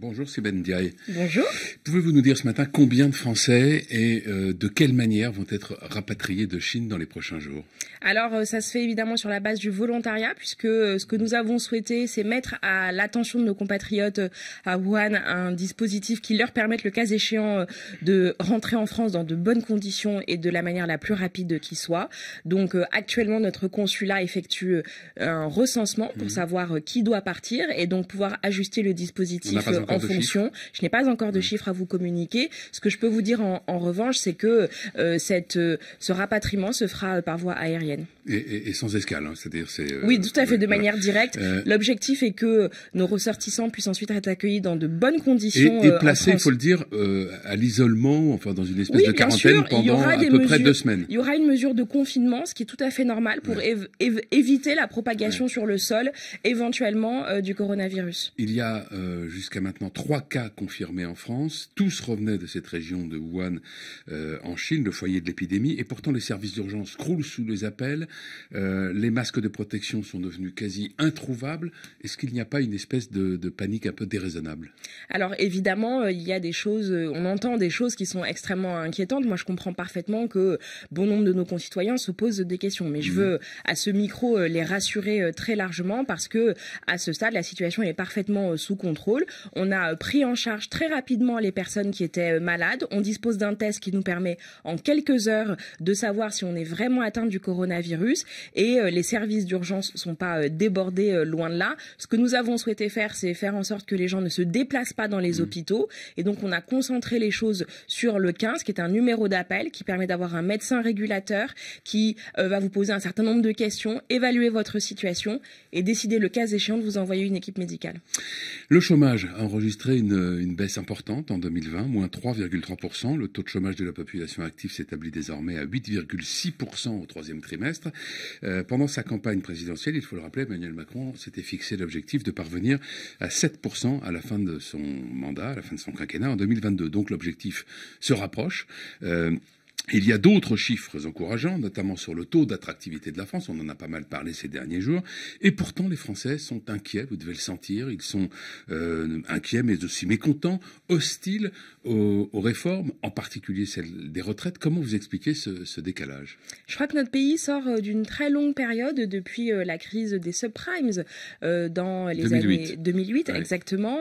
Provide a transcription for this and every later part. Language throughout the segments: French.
Bonjour c'est Ben Diaye. Bonjour. Pouvez-vous nous dire ce matin combien de Français et euh, de quelle manière vont être rapatriés de Chine dans les prochains jours Alors euh, ça se fait évidemment sur la base du volontariat puisque euh, ce que nous avons souhaité c'est mettre à l'attention de nos compatriotes à Wuhan un dispositif qui leur permette le cas échéant de rentrer en France dans de bonnes conditions et de la manière la plus rapide qui soit. Donc actuellement notre consulat effectue un recensement pour mhm. savoir qui doit partir et donc pouvoir ajuster le dispositif en fonction. Je n'ai pas encore de mm. chiffres à vous communiquer. Ce que je peux vous dire en, revanche, c'est que euh, cette, euh, ce rapatriement se fera euh, par voie aérienne. Et, sans escale, hein. c'est-à-dire c'est. oui, tout à fait, de manière directe. L'objectif est que nos ressortissants puissent ensuite être accueillis dans de bonnes conditions. Et, déplacés, placés, il faut le dire, à l'isolement, enfin dans une espèce de quarantaine pendant à peu près deux semaines. Il y aura une mesure de confinement, ce qui est tout à fait normal pour éviter la propagation sur le sol, éventuellement du coronavirus. Il y a jusqu'à maintenant trois cas confirmés en France. Tous revenaient de cette région de Wuhan euh, en Chine, le foyer de l'épidémie. Et pourtant, les services d'urgence croulent sous les appels. Euh, les masques de protection sont devenus quasi introuvables. Est-ce qu'il n'y a pas une espèce de, panique un peu déraisonnable Alors évidemment, euh, il y a des choses, on entend des choses qui sont extrêmement inquiétantes. Moi, je comprends parfaitement que bon nombre de nos concitoyens se posent des questions. Mais je mmh. veux à ce micro les rassurer très largement parce que à ce stade, la situation est parfaitement sous contrôle. On on a euh, pris en charge très rapidement les personnes qui étaient euh, malades. On dispose d'un test qui nous permet en quelques heures de savoir si on est vraiment atteint du coronavirus et euh, les services d'urgence ne sont pas débordés loin de là. Ce que nous avons souhaité faire, c'est faire en sorte que les gens ne se déplacent pas dans les mmh. hôpitaux et donc on a concentré les choses sur le 15 qui est un numéro d'appel qui permet d'avoir un médecin régulateur qui va vous poser un certain nombre de questions, évaluer votre situation et décider le cas échéant de vous envoyer une équipe médicale. Le chômage enregistré une, baisse importante en 2020, moins 3,3%. Le taux de chômage de la population active s'établit désormais à 8,6% au troisième trimestre. Euh, pendant sa campagne présidentielle, il faut le rappeler, Emmanuel Macron s'était fixé l'objectif de parvenir à 7% à la fin de son mandat, à la fin de son quinquennat en 2022. Donc l'objectif se rapproche. Euh, il y a d'autres chiffres encourageants, notamment sur le taux d'attractivité de la France. On en a pas mal parlé ces derniers jours. Et pourtant, les Français sont inquiets. Vous devez le sentir. Ils sont euh, inquiets, mais aussi mécontents, hostiles aux, réformes, en particulier celle des retraites. Comment vous expliquez ce, décalage Je crois que notre pays sort euh, d'une très longue période depuis euh, la crise des subprimes dans les années 2008, exactement,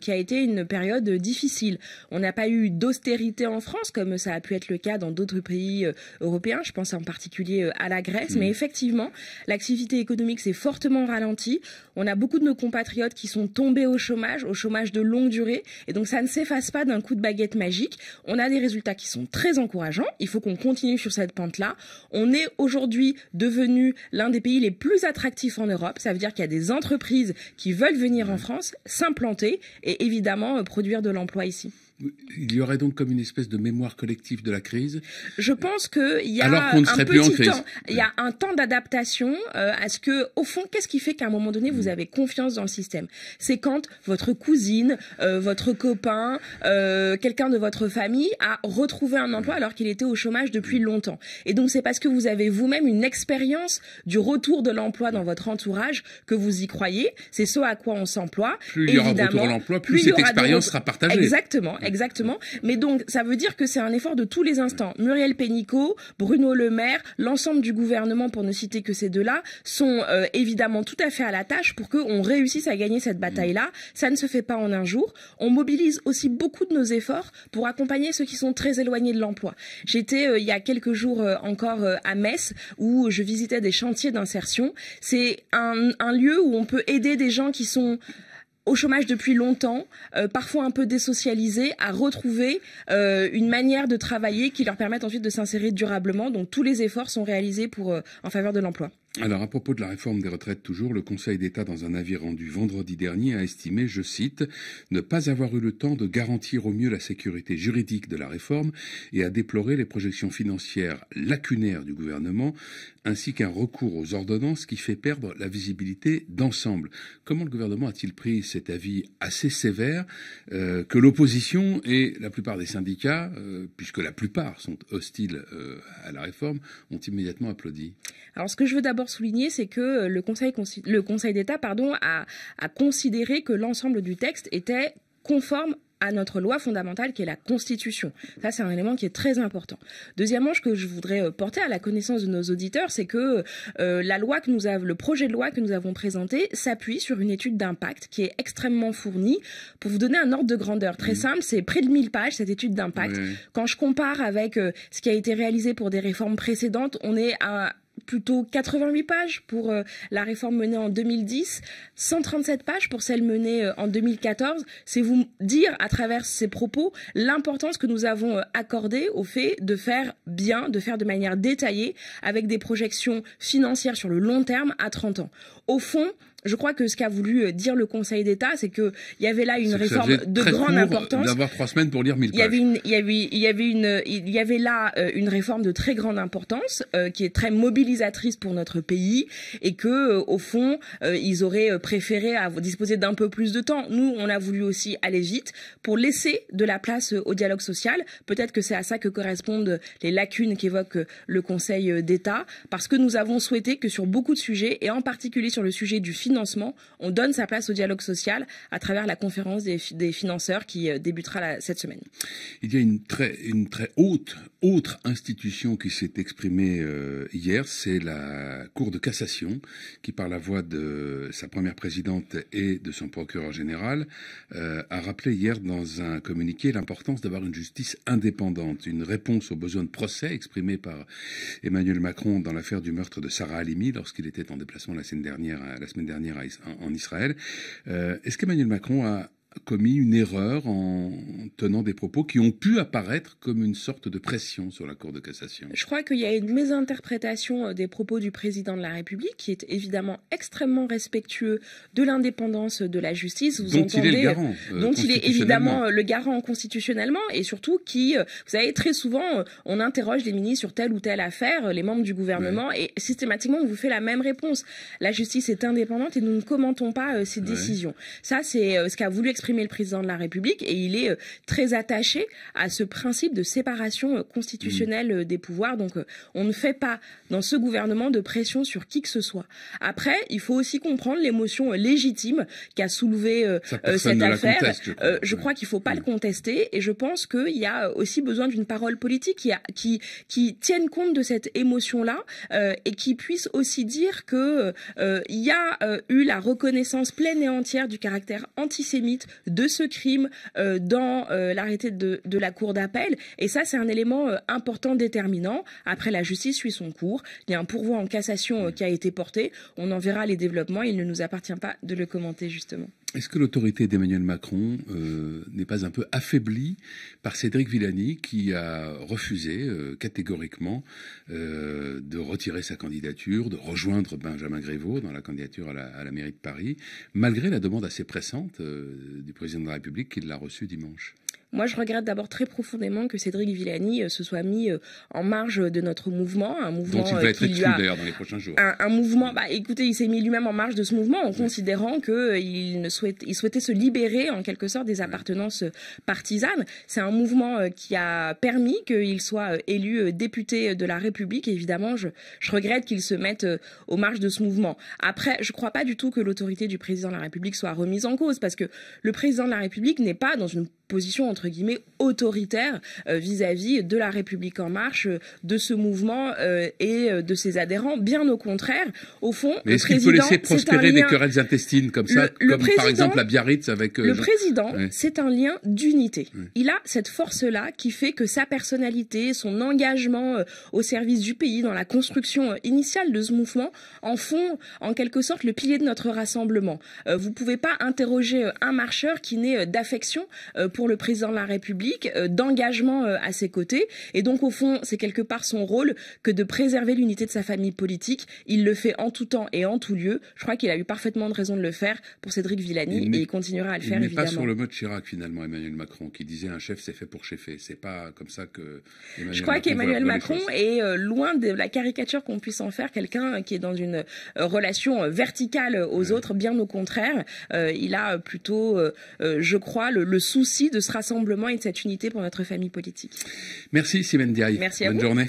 qui a été une période difficile. On n'a pas eu d'austérité en France comme ça a pu être le cas dans d'autres pays euh, européens. Je pense en particulier euh, à la Grèce. Mmh. Mais effectivement, l'activité économique s'est fortement ralentie. On a beaucoup de nos compatriotes qui sont tombés au chômage, au chômage de longue durée. Et donc, ça ne s'efface pas d'un coup de baguette magique. On a des résultats qui sont très encourageants. Il faut qu'on continue sur cette pente-là. On est aujourd'hui devenu l'un des pays les plus attractifs en Europe. Ça veut dire qu'il y a des entreprises qui veulent venir en mmh. France, s'implanter et évidemment euh, produire de l'emploi ici il y aurait donc comme une espèce de mémoire collective de la crise. Je pense qu'il y a Alors il y a un temps d'adaptation euh, à ce que, au fond, qu'est-ce qui fait qu'à un moment donné, vous mm. avez confiance dans le système C'est quand votre cousine, euh, votre copain, euh, quelqu'un de votre famille a retrouvé un emploi mm. alors qu'il était au chômage depuis longtemps. Et donc c'est parce que vous avez vous-même une expérience du retour de l'emploi dans mm. votre entourage que vous y croyez. C'est ce à quoi on s'emploie. Plus il y aura retour de l'emploi, plus, cette expérience sera partagée. Exactement exactement. Mais donc, ça veut dire que c'est un effort de tous les instants. Muriel Pénicaud, Bruno Le Maire, l'ensemble du gouvernement, pour ne citer que ces deux-là, sont euh, évidemment tout à fait à la tâche pour qu'on réussisse à gagner cette bataille-là. Ça ne se fait pas en un jour. On mobilise aussi beaucoup de nos efforts pour accompagner ceux qui sont très éloignés de l'emploi. J'étais euh, il y a quelques jours euh, encore à Metz où je visitais des chantiers d'insertion. C'est un lieu où on peut aider des gens qui sont au chômage depuis longtemps, euh, parfois un peu désocialisés, à retrouver euh, une manière de travailler qui leur permette ensuite de s'insérer durablement. Donc tous les efforts sont réalisés pour, euh, en faveur de l'emploi. Alors, à propos de la réforme des retraites, toujours, le Conseil d'État, dans un avis rendu vendredi dernier, a estimé, je cite, ne pas avoir eu le temps de garantir au mieux la sécurité juridique de la réforme et a déploré les projections financières lacunaires du gouvernement, ainsi qu'un recours aux ordonnances qui fait perdre la visibilité d'ensemble. Comment le gouvernement a-t-il pris cet avis assez sévère euh, que l'opposition et la plupart des syndicats, euh, puisque la plupart sont hostiles euh, à la réforme, ont immédiatement applaudi Alors, ce que je veux d'abord souligner, c'est que euh, le Conseil, d'État a, considéré que l'ensemble du texte était conforme à notre loi fondamentale qui est la Constitution. Ça, c'est un élément qui est très important. Deuxièmement, ce que je voudrais euh, porter à la connaissance de nos auditeurs, c'est que euh, la loi que nous avons, le projet de loi que nous avons présenté s'appuie sur une étude d'impact qui est extrêmement fournie. Pour vous donner un ordre de grandeur très simple, c'est près de 1000 pages cette étude d'impact. Quand je compare avec ce qui a été réalisé pour des réformes précédentes, on est à plutôt 88 pages pour euh, la réforme menée en 2010, 137 pages pour celle menée euh, en 2014. C'est vous dire à travers ces propos l'importance que nous avons euh, accordée au fait de faire bien, de faire de manière détaillée, avec des projections financières sur le long terme à 30 ans. Au fond, je crois que ce qu'a voulu euh, dire le Conseil d'État, c'est que il y avait là une réforme de grande importance. D'avoir trois semaines pour lire pages. Il y avait une, il y avait, une, là euh, une réforme de très grande importance euh, qui est très mobilisatrice pour notre pays et que au fond ils auraient préféré avoir disposer d'un peu plus de temps. Nous, on a voulu aussi aller vite pour laisser de la place au dialogue social. Peut-être que c'est à ça que correspondent les lacunes qu'évoque le Conseil d'État parce que nous avons souhaité que sur beaucoup de sujets et en particulier sur le sujet du financement on donne sa place au dialogue social à travers la conférence des, financeurs qui euh, débutera cette semaine. Il y a une très, une très haute, autre institution qui s'est exprimée euh, hier, c'est la Cour de cassation, qui par la voix de sa première présidente et de son procureur général, euh, a rappelé hier dans un communiqué l'importance d'avoir une justice indépendante, une réponse aux besoins de procès exprimés par Emmanuel Macron dans l'affaire du meurtre de Sarah alimi lorsqu'il était en déplacement la semaine dernière, la semaine dernière en Israël. Euh, est-ce qu'Emmanuel Macron a commis une erreur en tenant des propos qui ont pu apparaître comme une sorte de pression sur la Cour de cassation. Je crois qu'il y a une mésinterprétation euh, des propos du président de la République qui est évidemment extrêmement respectueux de l'indépendance de la justice. Vous dont entendez, il est euh, euh, dont il est évidemment le garant constitutionnellement et surtout qui, vous savez, très souvent on interroge les ministres sur telle ou telle affaire, les membres du gouvernement et systématiquement on vous fait la même réponse. La justice est indépendante et nous ne commentons pas ses décisions. Ça, c'est ce qu'a voulu expliquer le président de la République et il est euh, très attaché à ce principe de séparation euh, constitutionnelle euh, des pouvoirs. Donc on ne fait pas dans ce gouvernement de pression sur qui que ce soit. Après, il faut aussi comprendre l'émotion légitime qu'a soulevé cette affaire. je crois, qu'il ne faut pas le mm. contester et je pense qu'il y a aussi besoin d'une parole politique qui, tienne compte de cette émotion-là et qui puisse aussi dire qu'il y a eu la reconnaissance pleine et entière du caractère antisémite de ce crime euh, dans euh, l'arrêté de, de, la Cour d'appel. Et ça, c'est un élément euh, important, déterminant. Après, la justice suit son cours. Il y a un pourvoi en cassation qui a été porté. On en verra les développements. Il ne nous appartient pas de le commenter, justement. Est-ce que l'autorité d'Emmanuel Macron euh, n'est pas un peu affaiblie par Cédric Villani qui a refusé euh, catégoriquement euh, de retirer sa candidature, de rejoindre Benjamin Grévaux dans la candidature à la, à la mairie de Paris, malgré la demande assez pressante du président de la République qui l'a reçue dimanche moi, je regrette d'abord très profondément que Cédric Villani euh, se soit mis euh, en marge de notre mouvement, un mouvement dont il euh, va être exclu d'ailleurs dans les prochains jours. Un, mouvement, bah, écoutez, il s'est mis lui-même en marge de ce mouvement en considérant qu'il souhaitait se libérer en quelque sorte des appartenances partisanes. C'est un mouvement qui a permis qu'il soit élu député de la République. évidemment, je, je regrette qu'il se mette aux marge de ce mouvement. Après, je ne crois pas du tout que l'autorité du président de la République soit remise en cause parce que le président de la République n'est pas dans une position entre guillemets autoritaire euh, vis-à-vis de la République en marche, euh, de ce mouvement euh, et de ses adhérents. Bien au contraire, au fond, Mais est-ce qu'il faut laisser prospérer des querelles intestines comme ça, comme par exemple la Biarritz avec le président C'est un lien d'unité. Il a cette force-là qui fait que sa personnalité, son engagement au service du pays dans la construction initiale de ce mouvement en font en quelque sorte le pilier de notre rassemblement. vous pouvez pas interroger un marcheur qui n'est d'affection pour le président de la République, euh, d'engagement euh, à ses côtés. Et donc, au fond, c'est quelque part son rôle que de préserver l'unité de sa famille politique. Il le fait en tout temps et en tout lieu. Je crois qu'il a eu parfaitement de raison de le faire pour Cédric Villani et il continuera à le faire. Il n'est pas sur le mode Chirac finalement, Emmanuel Macron, qui disait un chef c'est fait pour chefer. C'est pas comme ça que. Emmanuel je crois qu'Emmanuel Macron est euh, loin de la caricature qu'on puisse en faire. Quelqu'un qui est dans une relation verticale aux autres, bien au contraire, il a plutôt, je crois, le souci de ce rassemblement et de cette unité pour notre famille politique. Merci Simène Diaye. Merci à Bonne vous. journée.